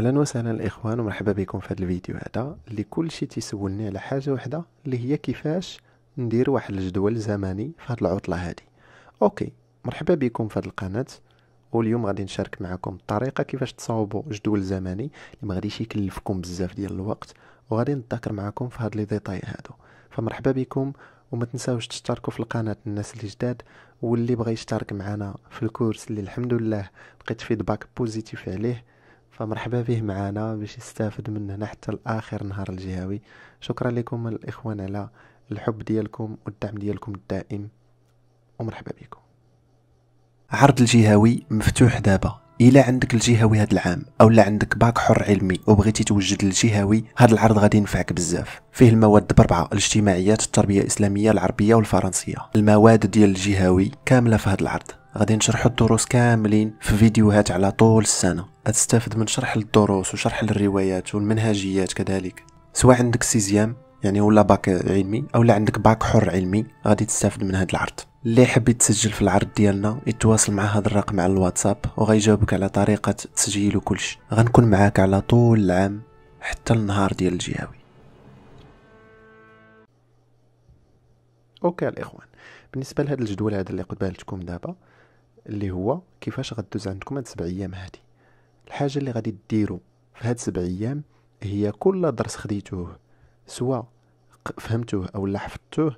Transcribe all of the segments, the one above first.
اهلا وسهلا الاخوان ومرحبا بكم في هذا الفيديو هذا اللي كل شيء تيسولني على حاجه واحده اللي هي كيفاش ندير واحد الجدول زمني في هذه العطله هذه اوكي مرحبا بكم في هذه القناه واليوم غادي نشارك معكم الطريقه كيفاش تصاوبوا جدول زمني اللي ما غاديش يكلفكم بزاف ديال الوقت وغادي نتذكر معكم في هاد لي ديتاي هادو فمرحبا بكم وما تنساوش تشتركوا في القناه الناس اللي جداد واللي بغى يشترك معنا في الكورس اللي الحمد لله لقيت فيدباك بوزيتيف عليه فمرحبا به معنا باش يستافد مننا حتى لاخر نهار الجهوي شكرا لكم الاخوان على الحب ديالكم والدعم ديالكم الدائم ومرحبا بكم عرض الجهوي مفتوح دابا الى عندك الجهوي هذا العام اولا عندك باك حر علمي وبغيتي توجد الجهوي هذا العرض غادي ينفعك بزاف فيه المواد بربعه الاجتماعيات التربيه الاسلاميه العربيه والفرنسيه المواد ديال الجهوي كامله في هذا العرض غادي نشرحو الدروس كاملين في فيديوهات على طول السنه تستافد من شرح الدروس وشرح الروايات والمنهجيات كذلك سواء عندك سيزيام يعني ولا باك علمي اولا عندك باك حر علمي غادي تستافد من هذا العرض اللي حاب يتسجل في العرض ديالنا يتواصل مع هذا الرقم على الواتساب وغيجاوبك على طريقه تسجيل وكلش غنكون معاك على طول العام حتى النهار ديال الجهوي اوكي الاخوان بالنسبه لهذا الجدول هذا اللي قدبالتكم دابا اللي هو كيفاش غدوز عندكم هاد السبع ايام هادي الحاجه اللي غادي ديرو في هاد سبع ايام هي كل درس خديتوه سواء فهمتوه او لا حفظتوه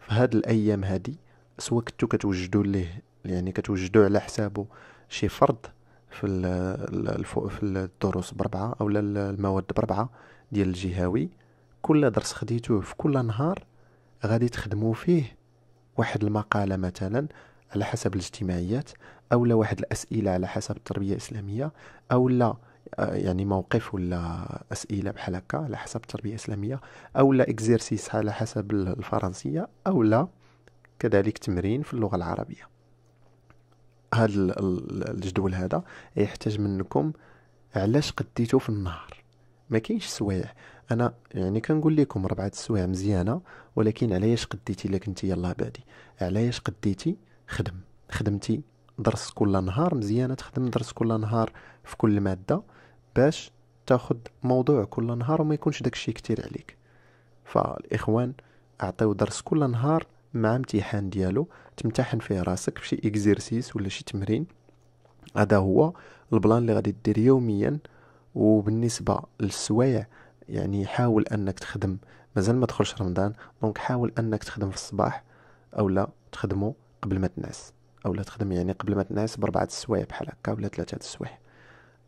في هاد الايام هادي سواء كنتو كتوجدوا ليه يعني كتوجدوا على حسابه شي فرض في في الدروس بربعه او المواد بربعه ديال الجهاوي كل درس خديتوه في كل نهار غادي تخدموا فيه واحد المقاله مثلا على حسب الاجتماعيات او لا واحد الاسئله على حسب التربيه الاسلاميه او لا آه، يعني موقف ولا اسئله بحال هكا على حسب التربيه الاسلاميه او لا اكزيرسيس على حسب الفرنسيه او لا كذلك تمرين في اللغه العربيه هذا الجدول هذا يحتاج منكم علاش قديتو في النهار ما كاينش سوايع انا يعني كنقول لكم ربعه السوايع مزيانه ولكن علاش قديتي الا كنتي يلاه بادي علاش قديتي خدم خدمتي درس كل نهار مزيانه تخدم درس كل نهار في كل ماده باش تاخد موضوع كل نهار وما يكونش داكشي كتير عليك فالاخوان اعطيو درس كل نهار مع امتحان ديالو تمتحن فيه راسك بشي اكزيرسيس ولا شي تمرين هذا هو البلان اللي غادي دير يوميا وبالنسبه للسوايع يعني حاول انك تخدم مازال ما دخلش رمضان دونك حاول انك تخدم في الصباح او لا تخدمو قبل ما تنعس اولا تخدم يعني قبل ما تنعس بربعة السوايع بحال هكا ولا ثلاثة السوايع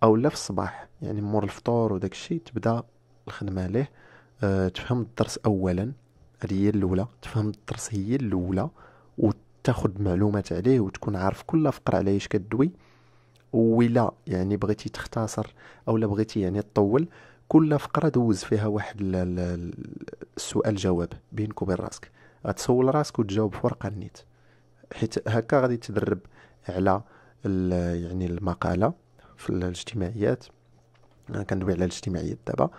اولا في الصباح يعني مور الفطور وداك الشيء تبدا الخدمة ليه أه تفهم الدرس اولا هذه هي الاولى تفهم الدرس هي الاولى وتاخد معلومات عليه وتكون عارف كل فقرة على ايش كدوي ولا يعني بغيتي تختصر او لا بغيتي يعني تطول كل فقره دوز فيها واحد السؤال جواب بينك وبين راسك غتسول راسك وتجاوب في ورقه نيت حيت هكا غادي تدرب على يعني المقاله في الاجتماعيات انا كندوي على الاجتماعيات دابا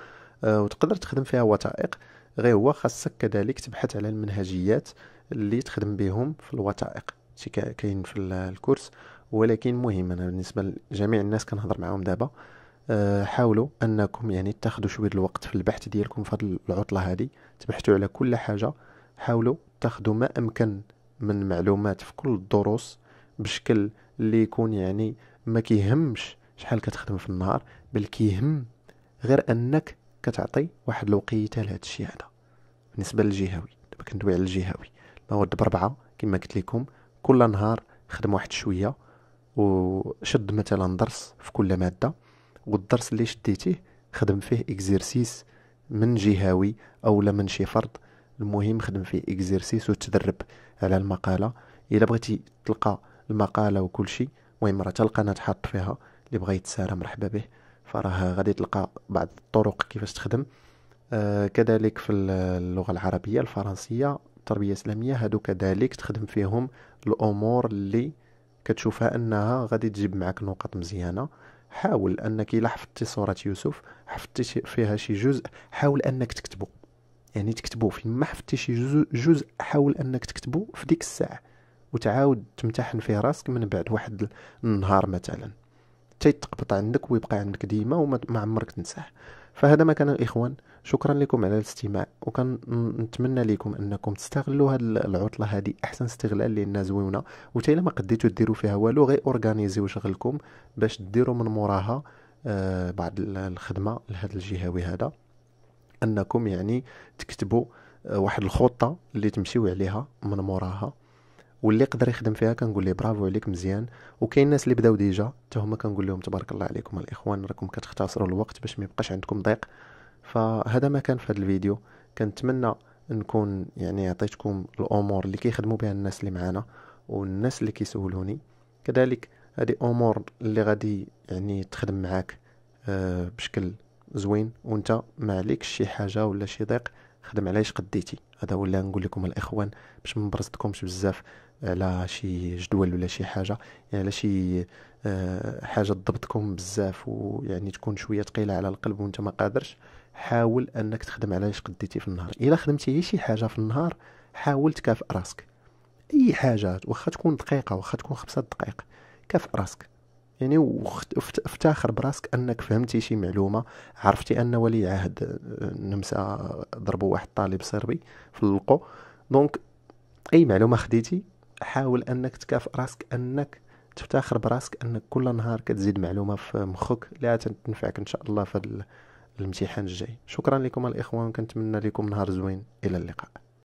آه، وتقدر تخدم فيها وثائق غير هو خاصك كذلك تبحث على المنهجيات اللي تخدم بهم في الوثائق شي كاين في الكورس ولكن مهم انا بالنسبه لجميع الناس كنهضر معاهم دابا آه، حاولوا انكم يعني تاخذوا شويه الوقت في البحث ديالكم في هذه العطله هذه تبحثوا على كل حاجه حاولوا تاخذوا ما امكن من معلومات في كل الدروس بشكل اللي يكون يعني ما كيهمش شحال كتخدم في النهار بل كيهم غير انك كتعطي واحد الوقيته لهذا الشيء هذا بالنسبه للجهوي دابا كندوي على الجهوي المواد بربعه كما قلت لكم كل نهار خدم واحد شويه وشد مثلا درس في كل ماده والدرس اللي شديتيه خدم فيه اكزرسيس من جهوي او لا من شي فرد المهم خدم فيه اكزرسيس وتدرب على المقاله الا بغيتي تلقى المقاله وكل شيء المهم راه تلقى انا تحط فيها اللي بغى يتسارى مرحبا به فراه غادي تلقى بعض الطرق كيفاش تخدم آه كذلك في اللغه العربيه الفرنسيه التربيه الاسلاميه هادو كذلك تخدم فيهم الامور اللي كتشوفها انها غادي تجيب معك نقط مزيانه حاول انك الا حفظتي صوره يوسف حفظتي فيها شي جزء حاول انك تكتبه يعني تكتبو فين ما حفظتي شي جزء, جزء حاول انك تكتبو في ديك الساعه وتعاود تمتحن فيه راسك من بعد واحد النهار مثلا تيتقبط عندك ويبقى عندك ديما وما عمرك تنساه فهذا ما كان الاخوان شكرا لكم على الاستماع نتمنى لكم انكم تستغلوا هاد العطله هذه احسن استغلال لانها زوينه وتا ما قديتو ديروا فيها والو غير اورغانيزيو شغلكم باش ديروا من موراها آه بعد الخدمه لهذا الجهوي هذا انكم يعني تكتبوا آه، واحد الخطه اللي تمشيو عليها من موراها واللي يقدر يخدم فيها كنقول ليه برافو عليك مزيان وكاين الناس اللي بداو ديجا حتى هما كنقول لهم تبارك الله عليكم الاخوان راكم كتختصروا الوقت باش ما يبقاش عندكم ضيق فهذا ما كان في هذا الفيديو كنتمنى نكون يعني عطيتكم الامور اللي كيخدموا بها الناس اللي معانا والناس اللي كيسولوني كذلك هذه امور اللي غادي يعني تخدم معاك آه، بشكل زوين وانت ما عليكش شي حاجه ولا شي ضيق خدم علاش قديتي هذا ولا نقول لكم الاخوان باش ما نبرزتكمش بزاف على شي جدول ولا شي حاجه يعني على شي آه، حاجه تضبطكم بزاف ويعني تكون شويه ثقيله على القلب وانت ما قادرش حاول انك تخدم على قديتي في النهار الا خدمتي شي حاجه في النهار حاول تكافئ راسك اي حاجه واخا تكون دقيقه واخا تكون خمسة دقائق كافئ راسك يعني افتخر براسك انك فهمتي شي معلومه عرفتي ان ولي عهد النمسا آه، ضربوا واحد طالب صربي في اللقو دونك اي معلومه خديتي حاول انك تكافئ راسك انك تفتخر براسك انك كل نهار كتزيد معلومه في مخك لا تنفعك ان شاء الله في الامتحان الجاي شكرا لكم الاخوان كنتمنى لكم نهار زوين الى اللقاء